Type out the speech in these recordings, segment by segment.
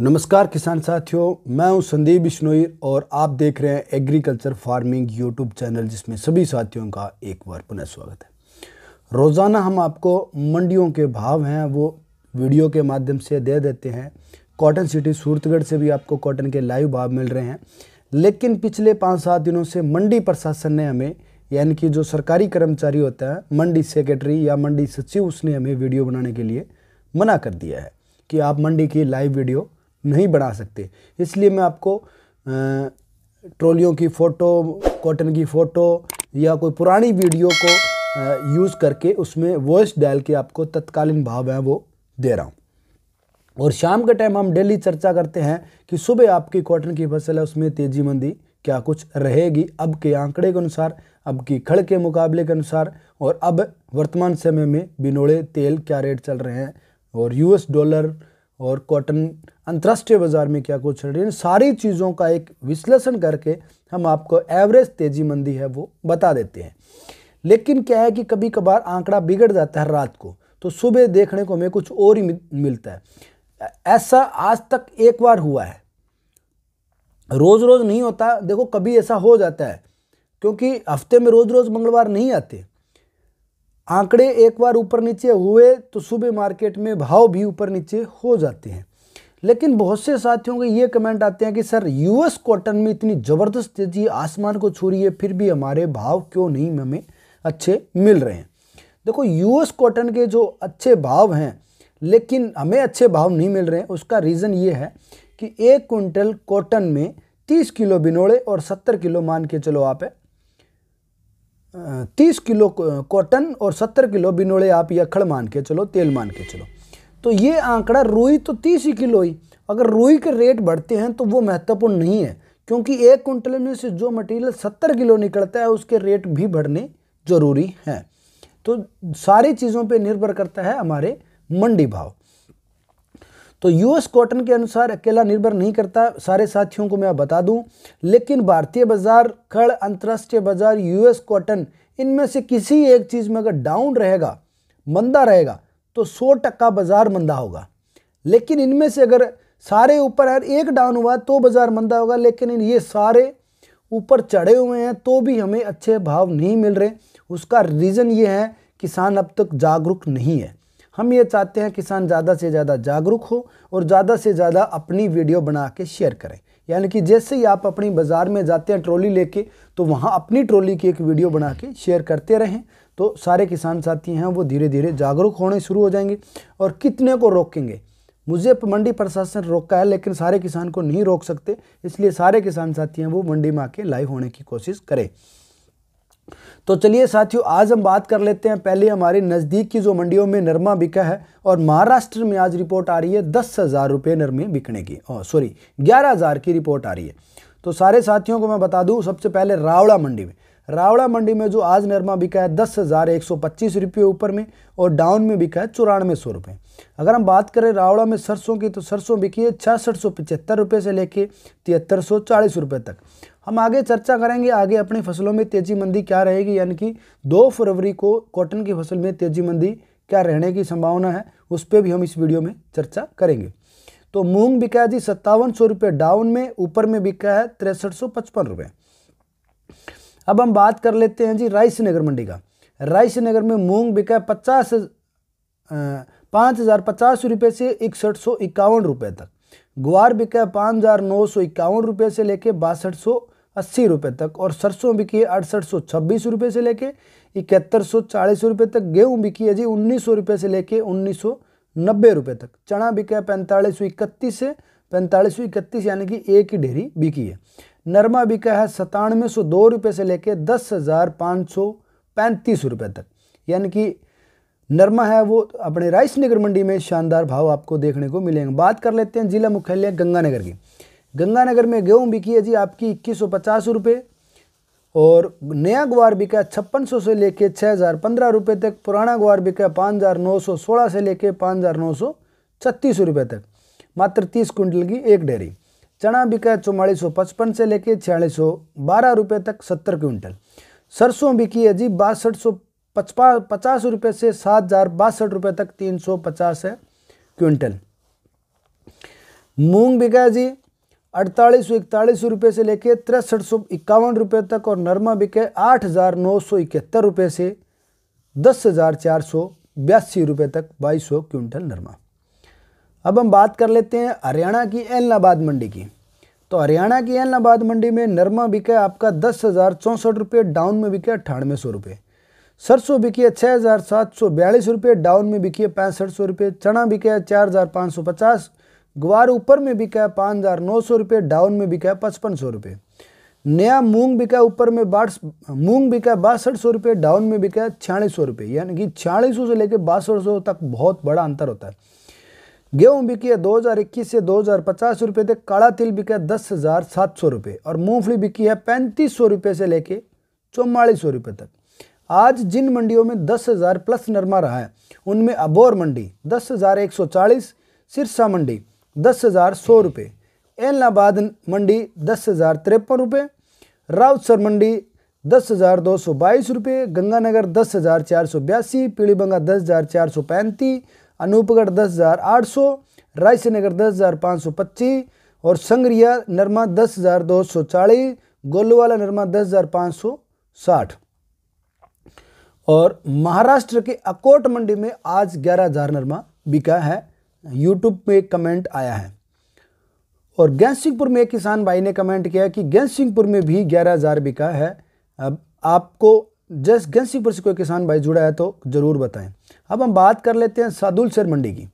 नमस्कार किसान साथियों मैं हूं संदीप बिश्नोई और आप देख रहे हैं एग्रीकल्चर फार्मिंग यूट्यूब चैनल जिसमें सभी साथियों का एक बार पुनः स्वागत है रोज़ाना हम आपको मंडियों के भाव हैं वो वीडियो के माध्यम से दे देते हैं कॉटन सिटी सूरतगढ़ से भी आपको कॉटन के लाइव भाव मिल रहे हैं लेकिन पिछले पाँच सात दिनों से मंडी प्रशासन ने हमें यानी कि जो सरकारी कर्मचारी होता है मंडी सेक्रेटरी या मंडी सचिव उसने हमें वीडियो बनाने के लिए मना कर दिया है कि आप मंडी की लाइव वीडियो नहीं बढ़ा सकते इसलिए मैं आपको ट्रॉलियों की फ़ोटो कॉटन की फ़ोटो या कोई पुरानी वीडियो को यूज़ करके उसमें वॉइस डाल के आपको तत्कालीन भाव है वो दे रहा हूँ और शाम के टाइम हम डेली चर्चा करते हैं कि सुबह आपकी कॉटन की फसल है उसमें तेजी मंदी क्या कुछ रहेगी अब के आंकड़े के अनुसार अब की खड़ के मुकाबले के अनुसार और अब वर्तमान समय में बिनोड़े तेल क्या रेट चल रहे हैं और यूएस डॉलर और कॉटन अंतर्राष्ट्रीय बाज़ार में क्या कुछ चल रही है सारी चीज़ों का एक विश्लेषण करके हम आपको एवरेज तेज़ी मंदी है वो बता देते हैं लेकिन क्या है कि कभी कभार आंकड़ा बिगड़ जाता है रात को तो सुबह देखने को हमें कुछ और ही मिलता है ऐसा आज तक एक बार हुआ है रोज़ रोज़ नहीं होता देखो कभी ऐसा हो जाता है क्योंकि हफ्ते में रोज़ रोज़ मंगलवार नहीं आते आंकड़े एक बार ऊपर नीचे हुए तो सुबह मार्केट में भाव भी ऊपर नीचे हो जाते हैं लेकिन बहुत से साथियों के ये कमेंट आते हैं कि सर यूएस कॉटन में इतनी ज़बरदस्त तेज़ी आसमान को छू रही है फिर भी हमारे भाव क्यों नहीं हमें अच्छे मिल रहे हैं देखो यूएस कॉटन के जो अच्छे भाव हैं लेकिन हमें अच्छे भाव नहीं मिल रहे हैं उसका रीज़न ये है कि एक कुंटल कॉटन में 30 किलो बिनोड़े और 70 किलो मान के चलो आप है तीस किलो कॉटन और सत्तर किलो बिनोड़े आप यखड़ मान के चलो तेल मान के चलो तो ये आंकड़ा रुई तो तीस ही किलो ही अगर रुई के रेट बढ़ते हैं तो वो महत्वपूर्ण नहीं है क्योंकि एक कुंटल में से जो मटेरियल सत्तर किलो निकलता है उसके रेट भी बढ़ने ज़रूरी हैं तो सारी चीज़ों पे निर्भर करता है हमारे मंडी भाव तो यूएस कॉटन के अनुसार अकेला निर्भर नहीं करता सारे साथियों को मैं बता दूं लेकिन भारतीय बाजार खड़ अंतर्राष्ट्रीय बाजार यूएस कॉटन इनमें से किसी एक चीज़ में अगर डाउन रहेगा मंदा रहेगा तो सौ टक्का बाजार मंदा होगा लेकिन इनमें से अगर सारे ऊपर हर एक डाउन हुआ तो बाज़ार मंदा होगा लेकिन ये सारे ऊपर चढ़े हुए हैं तो भी हमें अच्छे भाव नहीं मिल रहे उसका रीज़न ये है किसान अब तक जागरूक नहीं है हम ये चाहते हैं किसान ज़्यादा से ज़्यादा जागरूक हो और ज़्यादा से ज़्यादा अपनी वीडियो बना के शेयर करें यानी कि जैसे ही आप अपनी बाज़ार में जाते हैं ट्रॉली लेके तो वहाँ अपनी ट्रॉली की एक वीडियो बना के शेयर करते रहें तो सारे किसान साथी हैं वो धीरे धीरे जागरूक होने शुरू हो जाएंगे और कितने को रोकेंगे मुझे मंडी प्रशासन रोका है लेकिन सारे किसान को नहीं रोक सकते इसलिए सारे किसान साथी हैं वो मंडी में आके लाइव होने की कोशिश करें तो चलिए साथियों आज हम बात कर लेते हैं पहले हमारे नज़दीक की जो मंडियों में नरमा बिका है और महाराष्ट्र में आज रिपोर्ट आ रही है दस हज़ार रुपये नरमे बिकने की और सॉरी ग्यारह हज़ार की रिपोर्ट आ रही है तो सारे साथियों को मैं बता दूँ सबसे पहले रावड़ा मंडी में रावड़ा मंडी में जो आज नरमा बिका है दस हज़ार एक सौ पच्चीस रुपये ऊपर में और डाउन में बिका है चौरानवे सौ रुपये अगर हम बात करें रावड़ा में सरसों की तो सरसों बिकी है छियासठ सौ पचहत्तर रुपये से लेके तिहत्तर सौ चालीस रुपये तक हम आगे चर्चा करेंगे आगे अपनी फसलों में तेजी मंदी क्या रहेगी यानी कि दो फरवरी को कॉटन की फसल में तेजी मंदी क्या रहने की संभावना है उस पर भी हम इस वीडियो में चर्चा करेंगे तो मूंग बिका है जी सत्तावन सौ रुपये डाउन में ऊपर में बिका है तिरसठ सौ पचपन रुपये अब हम बात कर लेते हैं जी राइस नगर मंडी का राइस नगर में मूंग बिका है पचास पाँच हज़ार पचास रुपये से इकसठ सौ इक्यावन रुपये तक ग्वार बिका है पाँच हज़ार नौ सौ इक्यावन रुपये से लेके बासठ सौ अस्सी रुपये तक और सरसों बिकी है अड़सठ सौ छब्बीस रुपये से लेके इकहत्तर सौ चालीस रुपये तक गेहूँ बिकी है जी उन्नीस सौ रुपये से लेके उन्नीस सौ नब्बे रुपये तक चना बिका है पैंतालीस सौ इकतीस से पैंतालीस सौ इकतीस यानी कि एक ही ढेरी बिकी है नरमा बिका है सतानवे सौ दो रुपये से लेके दस हज़ार पाँच सौ पैंतीस रुपये तक यानी कि नरमा है वो अपने राइस नगर मंडी में शानदार भाव आपको देखने को मिलेंगे बात कर लेते हैं जिला मुख्यालय गंगानगर की गंगानगर में गेहूँ बिकी है जी आपकी इक्कीस सौ पचास रुपये और नया ग्वार बिका छप्पन सौ से लेके छः हज़ार पंद्रह रुपये तक पुराना ग्वार बिका पाँच हज़ार नौ सौ सोलह से लेके पाँच हज़ार नौ सौ छत्तीस रुपये तक मात्र तीस कुंटल की एक डेयरी चना बिका चौवालीस सौ पचपन से लेके छियालीस सौ बारह रुपये तक सत्तर क्विंटल सरसों बिकी है जी बासठ सौ पचपा पचास रुपये से सात हज़ार बासठ रुपये तक तीन सौ पचास है क्विंटल मूंग बिका जी अड़तालीस सौ इकतालीस सौ रुपये से लेके तिरसठ सौ इक्यावन रुपये तक और नरमा बिके आठ हज़ार नौ सौ इकहत्तर रुपये से दस हज़ार चार सौ बयासी रुपये तक बाईस सौ क्विंटल नरमा अब हम बात कर लेते हैं हरियाणा की एलनाबाद मंडी की तो हरियाणा की एलनाबाद मंडी में नरमा बिके आपका दस हज़ार चौंसठ रुपये डाउन में बिके अट्ठानवे सौ रुपये सरसों बिकी छः हज़ार सात सौ बयालीस रुपये डाउन में बिकी पैंसठ सौ रुपये चना बिके चार हज़ार पाँच सौ पचास ग्वार ऊपर में बिका है पाँच हज़ार नौ सौ रुपये डाउन में बिका है पचपन सौ रुपये नया मूंग बिका है ऊपर में बाढ़ मूंग बिका बासठ सौ रुपये डाउन में बिका है छियालीस सौ रुपये यानी कि छियालीस सौ से लेकर बासठ सौ तक बहुत बड़ा अंतर होता है गेहूँ बिकी है दो हज़ार इक्कीस से दो हज़ार पचास रुपये तक काला तिल बिका है दस हज़ार सात सौ रुपये और मूंगफली बिकी है पैंतीस सौ रुपये से लेकर चौवालीस सौ रुपये तक आज जिन मंडियों में दस हज़ार प्लस नरमा रहा है उनमें अबोर मंडी दस हज़ार एक सौ चालीस सिरसा मंडी दस हज़ार सौ रुपये एलनाबाद मंडी दस हज़ार तिरपन रुपये राउतसर मंडी दस हज़ार दो सौ बाईस रुपये गंगानगर दस हज़ार चार सौ बयासी पीड़ीबंगा दस हज़ार चार सौ पैंतीस अनूपगढ़ दस हज़ार आठ सौ रायसेनगर दस हज़ार पाँच सौ पच्चीस और संगरिया नरमा दस हज़ार दो सौ चालीस गोलूवाला नरमा दस हज़ार पाँच सौ साठ और महाराष्ट्र के अकोट मंडी में आज ग्यारह हज़ार नरमा बिका है यूट्यूब पे एक कमेंट आया है और गैंस सिंहपुर में एक किसान भाई ने कमेंट किया कि गैंस सिंहपुर में भी ग्यारह हज़ार बिका है अब आपको जस गैंस सिंहपुर से कोई किसान भाई जुड़ा है तो ज़रूर बताएं अब हम बात कर लेते हैं सादुल शेर मंडी की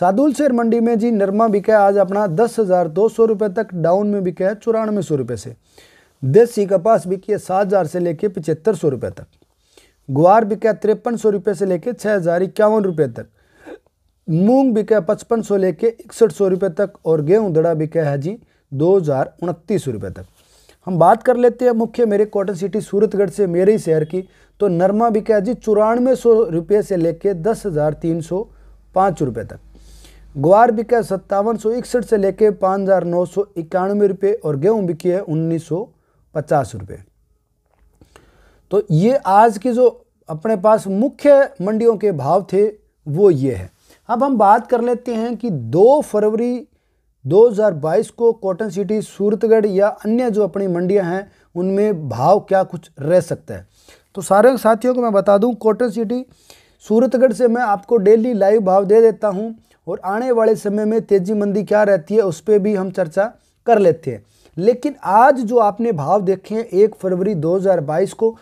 सादुल शेर मंडी में जी नरमा बिका आज अपना दस हज़ार दो सौ रुपये तक डाउन में बिका है चौरानवे सौ रुपये से देसी कपास बिकी है सात हज़ार से लेके पचहत्तर सौ रुपये तक ग्वार बिका है तिरपन सौ रुपये से लेके छः हज़ार इक्यावन रुपये तक मूंग बिके पचपन सौ लेके इकसठ सौ रुपये तक और गेहूं दड़ा बिके है जी दो हज़ार उनतीस रुपये तक हम बात कर लेते हैं मुख्य मेरे कॉटन सिटी सूरतगढ़ से मेरे ही शहर की तो नरमा बिके है जी चौरानवे सौ रुपये से लेके दस हज़ार तीन सौ पाँच रुपये तक ग्वार बिका सत्तावन सौ इकसठ से लेके पाँच हज़ार नौ सौ इक्यानवे रुपये और गेहूँ बिकी है उन्नीस सौ पचास रुपये तो ये आज की जो अपने पास मुख्य मंडियों के भाव थे वो ये है अब हम बात कर लेते हैं कि 2 फरवरी 2022 को कॉटन सिटी सूरतगढ़ या अन्य जो अपनी मंडियां हैं उनमें भाव क्या कुछ रह सकता है तो सारे साथियों को मैं बता दूं कॉटन सिटी सूरतगढ़ से मैं आपको डेली लाइव भाव दे देता हूं और आने वाले समय में तेजी मंदी क्या रहती है उस पर भी हम चर्चा कर लेते हैं लेकिन आज जो आपने भाव देखे हैं एक फरवरी 2022 को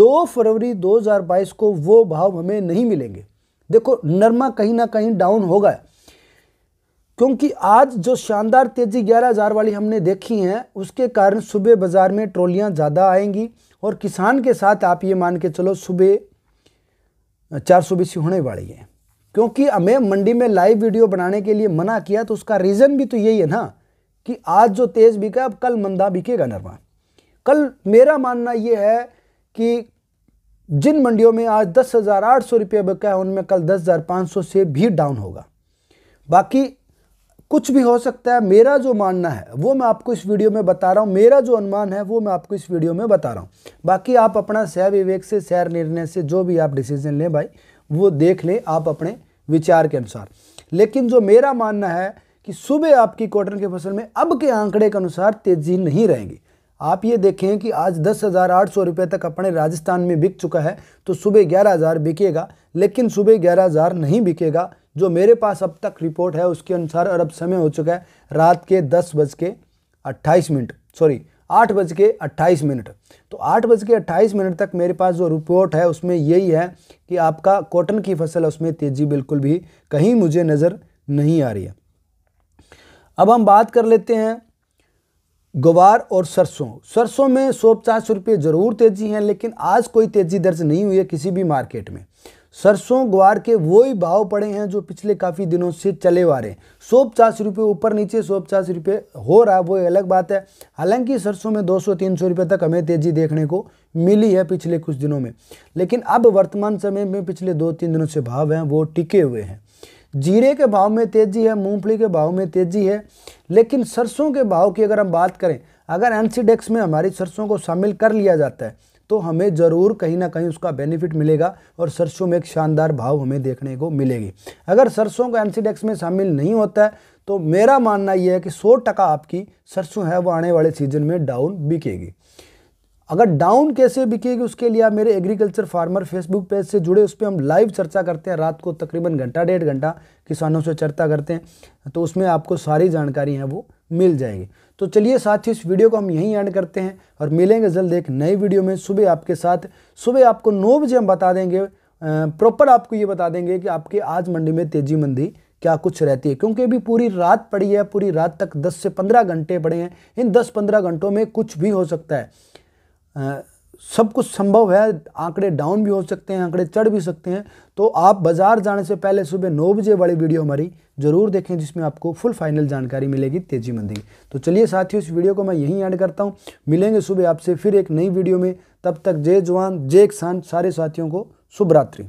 दो फरवरी 2022 को वो भाव हमें नहीं मिलेंगे देखो नरमा कहीं ना कहीं डाउन होगा क्योंकि आज जो शानदार तेज़ी ग्यारह हज़ार वाली हमने देखी है उसके कारण सुबह बाज़ार में ट्रोलियां ज़्यादा आएंगी और किसान के साथ आप ये मान के चलो सुबह चार सौ बीस होने वाली है क्योंकि हमें मंडी में लाइव वीडियो बनाने के लिए मना किया तो उसका रीज़न भी तो यही है ना कि आज जो तेज़ बिका अब कल मंदा बिकेगा नरमा कल मेरा मानना ये है कि जिन मंडियों में आज दस हज़ार आठ सौ रुपये बिका है उनमें कल दस हज़ार पाँच सौ से भी डाउन होगा बाकी कुछ भी हो सकता है मेरा जो मानना है वो मैं आपको इस वीडियो में बता रहा हूँ मेरा जो अनुमान है वो मैं आपको इस वीडियो में बता रहा हूँ बाकी आप अपना सह विवेक से सैर निर्णय से जो भी आप डिसीजन लें भाई वो देख लें आप अपने विचार के अनुसार लेकिन जो मेरा मानना है कि सुबह आपकी कॉटन की फसल में अब के आंकड़े के अनुसार तेज़ी नहीं रहेगी आप ये देखें कि आज दस हज़ार आठ सौ रुपये तक अपने राजस्थान में बिक चुका है तो सुबह ग्यारह हज़ार बिकेगा लेकिन सुबह ग्यारह हज़ार नहीं बिकेगा जो मेरे पास अब तक रिपोर्ट है उसके अनुसार और अब समय हो चुका है रात के दस बज के अट्ठाईस मिनट सॉरी आठ बज के अट्ठाईस मिनट तो आठ बज के अट्ठाईस मिनट तक मेरे पास जो रिपोर्ट है उसमें यही है कि आपका कॉटन की फसल है उसमें तेज़ी बिल्कुल भी कहीं मुझे नज़र नहीं आ रही है अब हम बात कर लेते हैं गवार और सरसों सरसों में सौ पचास रुपये ज़रूर तेज़ी है लेकिन आज कोई तेज़ी दर्ज नहीं हुई है किसी भी मार्केट में सरसों ग्वार के वही भाव पड़े हैं जो पिछले काफ़ी दिनों से चले वा रहे हैं सौ पचास रुपये ऊपर नीचे सौ पचास रुपये हो रहा है वो अलग बात है हालांकि सरसों में 200-300 रुपये तक हमें तेज़ी देखने को मिली है पिछले कुछ दिनों में लेकिन अब वर्तमान समय में पिछले दो तीन दिनों से भाव हैं वो टिके हुए हैं जीरे के भाव में तेज़ी है मूंगफली के भाव में तेज़ी है लेकिन सरसों के भाव की अगर हम बात करें अगर एनसीडेक्स में हमारी सरसों को शामिल कर लिया जाता है तो हमें ज़रूर कहीं ना कहीं उसका बेनिफिट मिलेगा और सरसों में एक शानदार भाव हमें देखने को मिलेगी अगर सरसों को एनसीडेक्स में शामिल नहीं होता है तो मेरा मानना यह है कि सौ टका आपकी सरसों है वो आने वाले सीजन में डाउन बिकेगी अगर डाउन कैसे बिकेगी उसके लिए आप मेरे एग्रीकल्चर फार्मर फेसबुक पेज से जुड़े उस पर हम लाइव चर्चा करते हैं रात को तकरीबन घंटा डेढ़ घंटा किसानों से चर्चा करते हैं तो उसमें आपको सारी जानकारी है वो मिल जाएगी तो चलिए साथ ही इस वीडियो को हम यहीं एंड करते हैं और मिलेंगे जल्द एक नई वीडियो में सुबह आपके साथ सुबह आपको नौ बजे हम बता देंगे प्रॉपर आपको ये बता देंगे कि आपके आज मंडी में तेजी मंदी क्या कुछ रहती है क्योंकि अभी पूरी रात पड़ी है पूरी रात तक 10 से 15 घंटे पड़े हैं इन 10-15 घंटों में कुछ भी हो सकता है सब कुछ संभव है आंकड़े डाउन भी हो सकते हैं आंकड़े चढ़ भी सकते हैं तो आप बाजार जाने से पहले सुबह नौ बजे वाली वीडियो हमारी जरूर देखें जिसमें आपको फुल फाइनल जानकारी मिलेगी तेजी मंदी तो चलिए साथियों इस वीडियो को मैं यहीं ऐड करता हूँ मिलेंगे सुबह आपसे फिर एक नई वीडियो में तब तक जय जवान जय किसान सारे साथियों को शुभरात्रि